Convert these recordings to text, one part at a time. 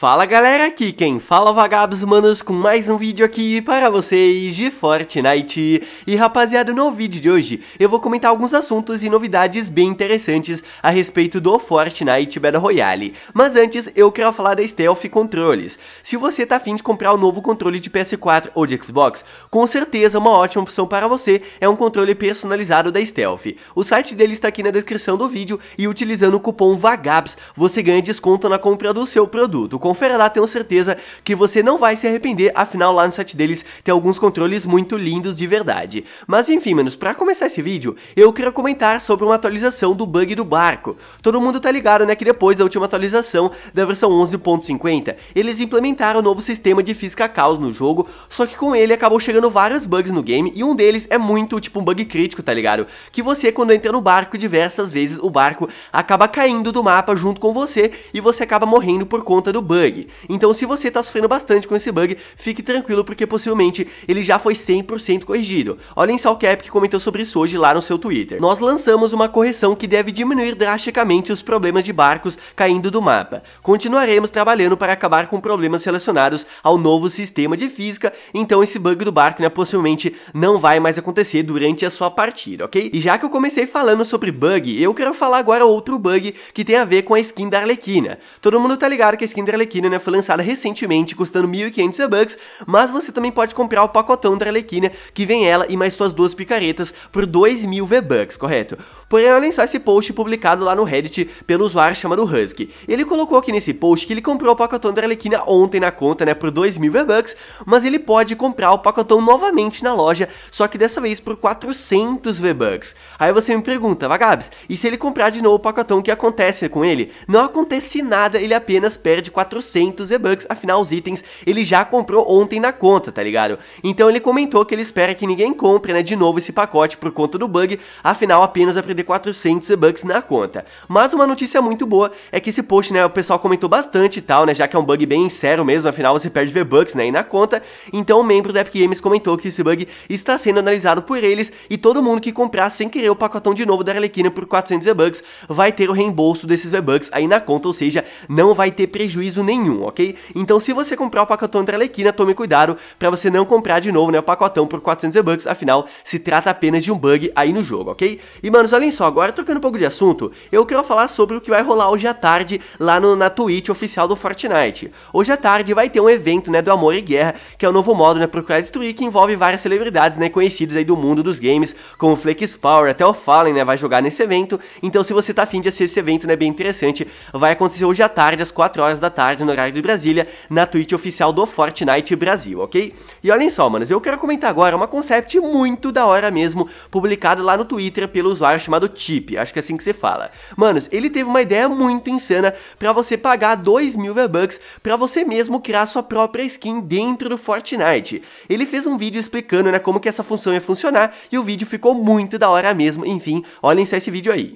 Fala galera, aqui quem fala Vagabos Manos com mais um vídeo aqui para vocês de Fortnite. E rapaziada, no vídeo de hoje eu vou comentar alguns assuntos e novidades bem interessantes a respeito do Fortnite Battle Royale. Mas antes eu quero falar da Stealth Controles. Se você tá afim de comprar o um novo controle de PS4 ou de Xbox, com certeza é uma ótima opção para você é um controle personalizado da Stealth. O site dele está aqui na descrição do vídeo e utilizando o cupom VAGABS você ganha desconto na compra do seu produto confere lá, tenho certeza que você não vai se arrepender, afinal lá no site deles tem alguns controles muito lindos de verdade. Mas enfim, menos, para começar esse vídeo, eu quero comentar sobre uma atualização do bug do barco. Todo mundo tá ligado, né, que depois da última atualização da versão 11.50, eles implementaram um novo sistema de física caos no jogo, só que com ele acabou chegando vários bugs no game, e um deles é muito, tipo, um bug crítico, tá ligado? Que você, quando entra no barco, diversas vezes o barco acaba caindo do mapa junto com você, e você acaba morrendo por conta do bug bug. Então se você está sofrendo bastante com esse bug, fique tranquilo porque possivelmente ele já foi 100% corrigido. Olhem só o Cap que comentou sobre isso hoje lá no seu Twitter. Nós lançamos uma correção que deve diminuir drasticamente os problemas de barcos caindo do mapa. Continuaremos trabalhando para acabar com problemas relacionados ao novo sistema de física, então esse bug do barco né, possivelmente não vai mais acontecer durante a sua partida, ok? E já que eu comecei falando sobre bug, eu quero falar agora outro bug que tem a ver com a skin da Arlequina. Todo mundo tá ligado que a skin da Arlequina Arlequina, né? Foi lançada recentemente, custando 1.500 bucks, mas você também pode comprar o pacotão da Arlequina, que vem ela e mais suas duas picaretas por 2.000 V-Bucks, correto? Porém, olhem só esse post publicado lá no Reddit pelo usuário chamado Husky. Ele colocou aqui nesse post que ele comprou o pacotão da Arlequina ontem na conta, né, por 2.000 V-Bucks, mas ele pode comprar o pacotão novamente na loja, só que dessa vez por 400 V-Bucks. Aí você me pergunta, Vagabes, e se ele comprar de novo o pacotão, o que acontece com ele? Não acontece nada, ele apenas perde 400 400 V-Bucks, afinal os itens ele já comprou ontem na conta, tá ligado? Então ele comentou que ele espera que ninguém compre, né, de novo esse pacote por conta do bug, afinal apenas vai perder 400 V-Bucks na conta. Mas uma notícia muito boa é que esse post, né, o pessoal comentou bastante e tal, né, já que é um bug bem sério mesmo, afinal você perde V-Bucks, né, e na conta, então o membro da Epic Games comentou que esse bug está sendo analisado por eles e todo mundo que comprar sem querer o pacotão de novo da Arlequina por 400 V-Bucks vai ter o reembolso desses V-Bucks aí na conta, ou seja, não vai ter prejuízo prejuízo nenhum, ok? Então se você comprar o pacotão Arlequina, tome cuidado para você não comprar de novo, né, o pacotão por 400 bucks afinal, se trata apenas de um bug aí no jogo, ok? E, manos, olhem só, agora trocando um pouco de assunto, eu quero falar sobre o que vai rolar hoje à tarde lá no, na Twitch oficial do Fortnite. Hoje à tarde vai ter um evento, né, do Amor e Guerra, que é o um novo modo, né, procurar destruir, que envolve várias celebridades, né, conhecidas aí do mundo dos games, como Flex Power, até o Fallen, né, vai jogar nesse evento, então se você tá afim de assistir esse evento, né, bem interessante, vai acontecer hoje à tarde, às 4 horas da tarde, tarde no horário de Brasília, na Twitch oficial do Fortnite Brasil, ok? E olhem só, manos, eu quero comentar agora uma concept muito da hora mesmo, publicada lá no Twitter pelo usuário chamado Tip. acho que é assim que se fala. Manos, ele teve uma ideia muito insana para você pagar 2 mil V-Bucks pra você mesmo criar sua própria skin dentro do Fortnite. Ele fez um vídeo explicando, né, como que essa função ia funcionar, e o vídeo ficou muito da hora mesmo, enfim, olhem só esse vídeo aí.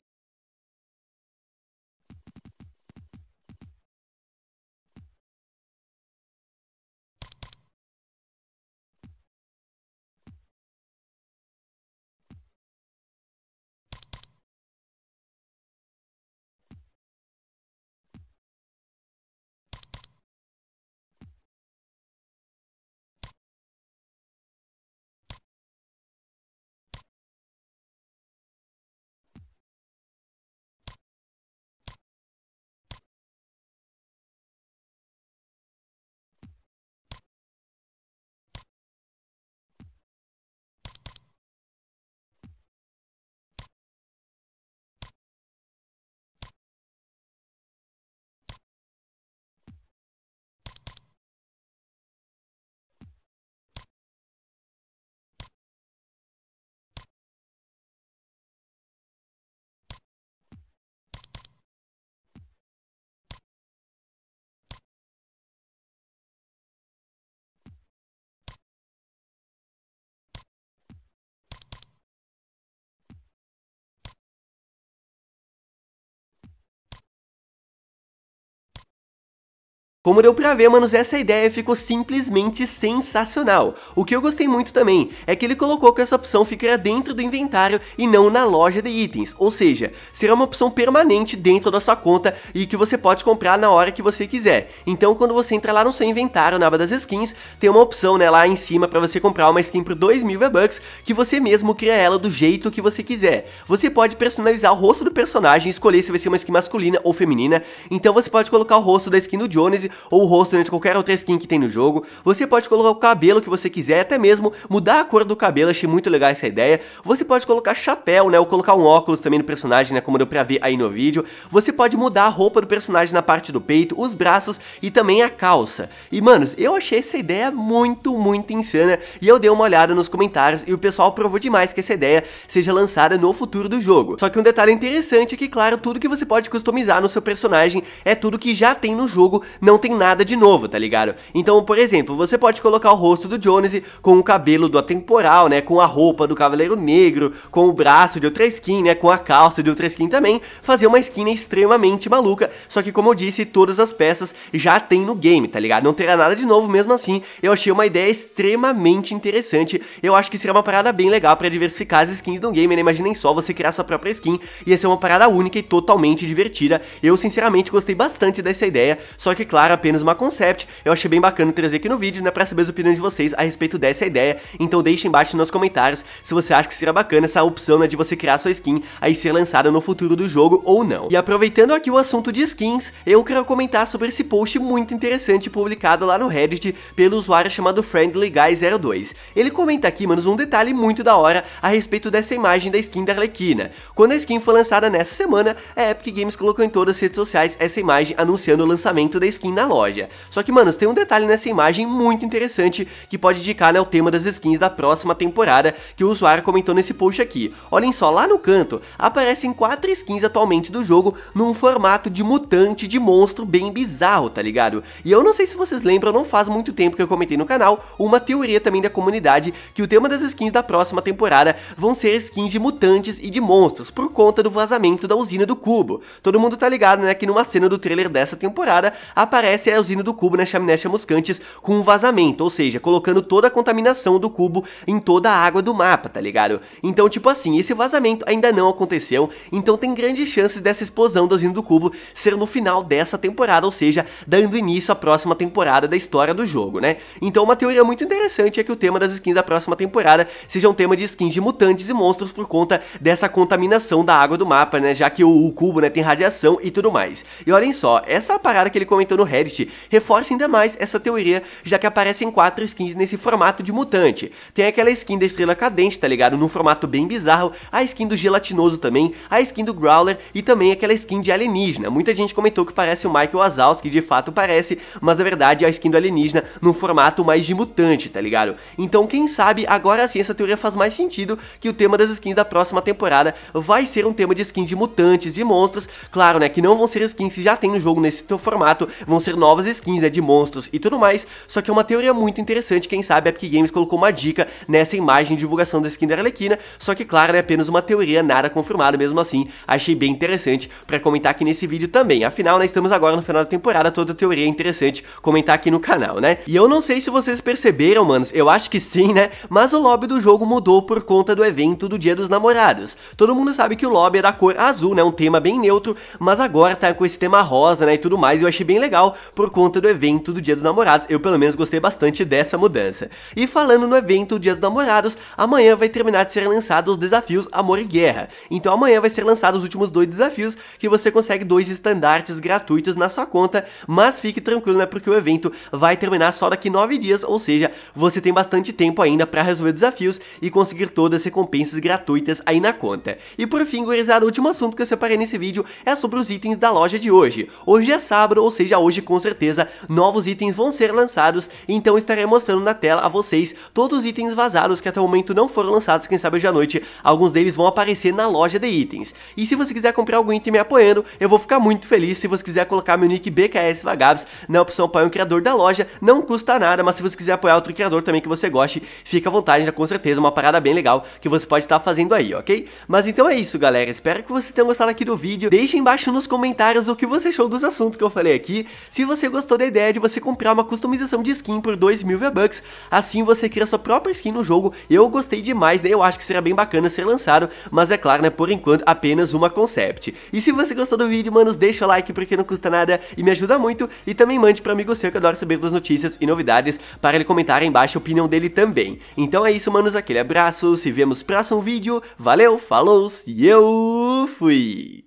Como deu pra ver, manos, essa ideia ficou simplesmente sensacional. O que eu gostei muito também é que ele colocou que essa opção ficará dentro do inventário e não na loja de itens, ou seja, será uma opção permanente dentro da sua conta e que você pode comprar na hora que você quiser. Então quando você entra lá no seu inventário, na aba das skins, tem uma opção né, lá em cima para você comprar uma skin por 2000 V-Bucks que você mesmo cria ela do jeito que você quiser. Você pode personalizar o rosto do personagem, escolher se vai ser uma skin masculina ou feminina, então você pode colocar o rosto da skin do Jones ou o rosto de qualquer outra skin que tem no jogo. Você pode colocar o cabelo que você quiser, até mesmo mudar a cor do cabelo, achei muito legal essa ideia. Você pode colocar chapéu, né, ou colocar um óculos também no personagem, né, como deu pra ver aí no vídeo. Você pode mudar a roupa do personagem na parte do peito, os braços e também a calça. E, manos, eu achei essa ideia muito, muito insana, e eu dei uma olhada nos comentários e o pessoal provou demais que essa ideia seja lançada no futuro do jogo. Só que um detalhe interessante é que, claro, tudo que você pode customizar no seu personagem é tudo que já tem no jogo, não tem nada de novo, tá ligado? Então, por exemplo, você pode colocar o rosto do Jones com o cabelo do atemporal, né? Com a roupa do Cavaleiro Negro, com o braço de outra skin, né? Com a calça de outra skin também, fazer uma skin extremamente maluca. Só que, como eu disse, todas as peças já tem no game, tá ligado? Não terá nada de novo mesmo assim. Eu achei uma ideia extremamente interessante. Eu acho que seria uma parada bem legal para diversificar as skins do game, né? Imaginem só você criar sua própria skin. Ia ser uma parada única e totalmente divertida. Eu, sinceramente, gostei bastante dessa ideia. Só que, claro, apenas uma concept, eu achei bem bacana trazer aqui no vídeo, né, pra saber as opiniões de vocês a respeito dessa ideia, então deixem embaixo nos comentários se você acha que seria bacana essa opção, né, de você criar sua skin aí ser lançada no futuro do jogo ou não. E aproveitando aqui o assunto de skins, eu quero comentar sobre esse post muito interessante publicado lá no Reddit pelo usuário chamado friendlyguy 02. Ele comenta aqui, mano um detalhe muito da hora a respeito dessa imagem da skin da Arlequina. Quando a skin foi lançada nessa semana, a Epic Games colocou em todas as redes sociais essa imagem anunciando o lançamento da skin na loja. Só que, mano, tem um detalhe nessa imagem muito interessante que pode indicar né, o tema das skins da próxima temporada que o usuário comentou nesse post aqui. Olhem só, lá no canto aparecem quatro skins atualmente do jogo num formato de mutante de monstro bem bizarro, tá ligado? E eu não sei se vocês lembram, não faz muito tempo que eu comentei no canal uma teoria também da comunidade que o tema das skins da próxima temporada vão ser skins de mutantes e de monstros por conta do vazamento da usina do cubo. Todo mundo tá ligado, né, que numa cena do trailer dessa temporada aparece essa é a usina do cubo na né? chaminés chamuscantes com um vazamento, ou seja, colocando toda a contaminação do cubo em toda a água do mapa, tá ligado? Então, tipo assim, esse vazamento ainda não aconteceu, então tem grandes chances dessa explosão da usina do cubo ser no final dessa temporada, ou seja, dando início à próxima temporada da história do jogo, né? Então uma teoria muito interessante é que o tema das skins da próxima temporada seja um tema de skins de mutantes e monstros por conta dessa contaminação da água do mapa, né? Já que o, o cubo, né, tem radiação e tudo mais. E olhem só, essa parada que ele comentou no Reddit reforça ainda mais essa teoria, já que aparecem quatro skins nesse formato de mutante. Tem aquela skin da estrela cadente, tá ligado? Num formato bem bizarro, a skin do gelatinoso também, a skin do Growler e também aquela skin de alienígena. Muita gente comentou que parece o Michael Wazowski, de fato parece, mas na verdade é a skin do alienígena num formato mais de mutante, tá ligado? Então quem sabe agora sim essa teoria faz mais sentido que o tema das skins da próxima temporada vai ser um tema de skins de mutantes, de monstros, claro né, que não vão ser skins que já tem no jogo nesse teu formato, vão ser novas skins, né, de monstros e tudo mais, só que é uma teoria muito interessante, quem sabe a Epic Games colocou uma dica nessa imagem de divulgação da skin da Arlequina, só que claro, é apenas uma teoria, nada confirmada, mesmo assim, achei bem interessante para comentar aqui nesse vídeo também, afinal, né, estamos agora no final da temporada, toda teoria é interessante comentar aqui no canal, né, e eu não sei se vocês perceberam, manos, eu acho que sim, né, mas o lobby do jogo mudou por conta do evento do Dia dos Namorados, todo mundo sabe que o lobby é da cor azul, né, um tema bem neutro, mas agora tá com esse tema rosa, né, e tudo mais, eu achei bem legal, por conta do evento do Dia dos Namorados. Eu, pelo menos, gostei bastante dessa mudança. E falando no evento do Dia dos Namorados, amanhã vai terminar de ser lançado os desafios Amor e Guerra. Então amanhã vai ser lançado os últimos dois desafios, que você consegue dois estandartes gratuitos na sua conta, mas fique tranquilo, né, porque o evento vai terminar só daqui nove dias, ou seja, você tem bastante tempo ainda para resolver desafios e conseguir todas as recompensas gratuitas aí na conta. E por fim, gurizada, o último assunto que eu separei nesse vídeo é sobre os itens da loja de hoje. Hoje é sábado, ou seja, hoje com certeza novos itens vão ser lançados, então estarei mostrando na tela a vocês todos os itens vazados que até o momento não foram lançados, quem sabe hoje à noite alguns deles vão aparecer na loja de itens. E se você quiser comprar algum item me apoiando, eu vou ficar muito feliz se você quiser colocar meu nick BKS Vagabs na opção apoiar um criador da loja, não custa nada, mas se você quiser apoiar outro criador também que você goste, fica à vontade, já com certeza uma parada bem legal que você pode estar tá fazendo aí, ok? Mas então é isso galera, espero que vocês tenham gostado aqui do vídeo, deixe embaixo nos comentários o que você achou dos assuntos que eu falei aqui, se você gostou da ideia de você comprar uma customização de skin por 2.000 mil V-Bucks, assim você cria sua própria skin no jogo, eu gostei demais, né? eu acho que será bem bacana ser lançado, mas é claro, né, por enquanto apenas uma concept. E se você gostou do vídeo, manos, deixa o like porque não custa nada e me ajuda muito, e também mande para amigo seu que adora saber das notícias e novidades, para ele comentar aí embaixo a opinião dele também. Então é isso, manos, aquele abraço, se vemos no próximo vídeo, valeu, falou e eu fui!